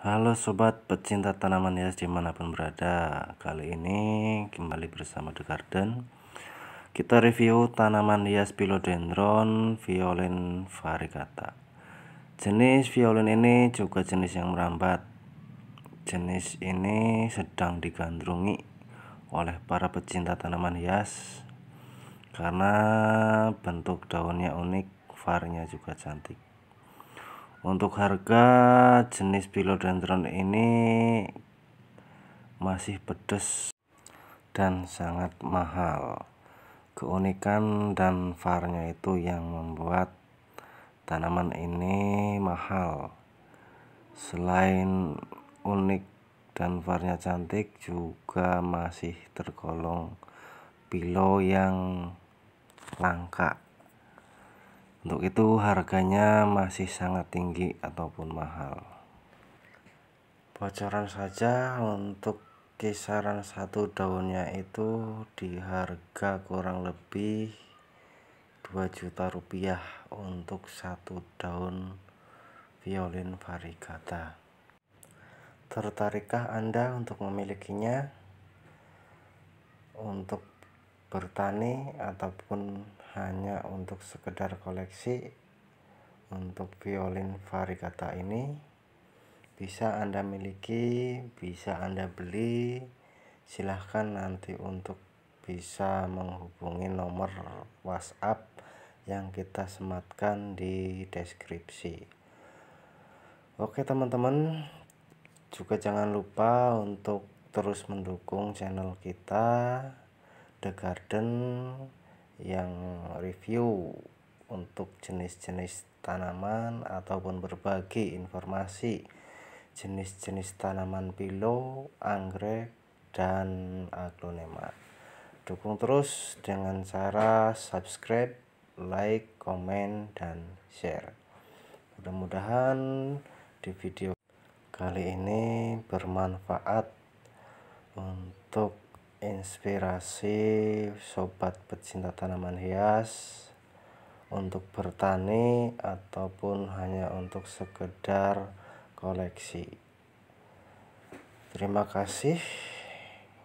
Halo sobat pecinta tanaman hias dimanapun berada Kali ini kembali bersama The Garden Kita review tanaman hias philodendron Violin varigata Jenis Violin ini juga jenis yang merambat Jenis ini sedang digandrungi oleh para pecinta tanaman hias Karena bentuk daunnya unik, varnya juga cantik untuk harga jenis philodendron ini masih pedes dan sangat mahal keunikan dan farnya itu yang membuat tanaman ini mahal selain unik dan farnya cantik juga masih tergolong pilo yang langka untuk itu harganya masih sangat tinggi ataupun mahal. Bocoran saja untuk kisaran satu daunnya itu di harga kurang lebih 2 juta rupiah untuk satu daun violin varigata. Tertarikkah Anda untuk memilikinya? Untuk bertani ataupun hanya untuk sekedar koleksi untuk violin varigata ini bisa Anda miliki, bisa Anda beli. Silahkan nanti untuk bisa menghubungi nomor WhatsApp yang kita sematkan di deskripsi. Oke teman-teman, juga jangan lupa untuk terus mendukung channel kita The Garden yang review untuk jenis-jenis tanaman ataupun berbagi informasi jenis-jenis tanaman pilo, anggrek, dan aglonema. Dukung terus dengan cara subscribe, like, komen, dan share. Mudah-mudahan di video kali ini bermanfaat untuk inspirasi sobat pecinta tanaman hias untuk bertani ataupun hanya untuk sekedar koleksi terima kasih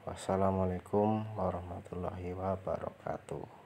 wassalamualaikum warahmatullahi wabarakatuh